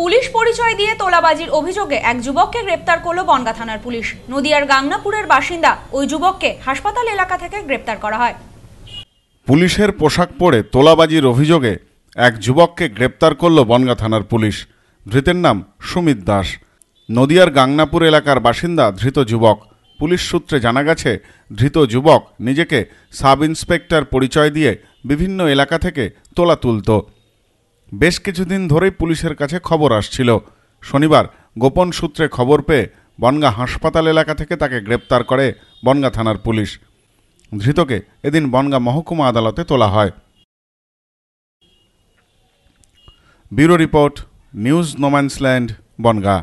police পরিচয় দিয়ে তোলাবাজির অভিযোগে এক যুবককে গ্রেপ্তার করল বনগা থানার পুলিশ নদিয়ার গাংনাপুরের বাসিন্দা ওই যুবককে হাসপাতাল এলাকা থেকে গ্রেপ্তার করা হয় পুলিশের পোশাক পরে তোলাবাজির অভিযোগে এক যুবককে গ্রেপ্তার করল বনগা থানার পুলিশ ধৃতের নাম সুমিত দাস নদিয়ার গাংনাপুর এলাকার বাসিন্দা ধৃত যুবক পুলিশ সূত্রে জানা গেছে ধৃত যুবক নিজেকে সাব ইন্সপেক্টর পরিচয় দিয়ে বিভিন্ন এলাকা থেকে তোলা তুলত বেশ কিছুদিন ধরেই পুলিশের কাছে খবর আসছিল শনিবার গোপন সূত্রে খবর পেয়ে বনগা হাসপাতাল এলাকা থেকে তাকে গ্রেপ্তার করে বনগা থানার পুলিশ ধৃতকে এদিন বনগা মহকুমা আদালতে তোলা হয় bureau report news no man's land Bongaon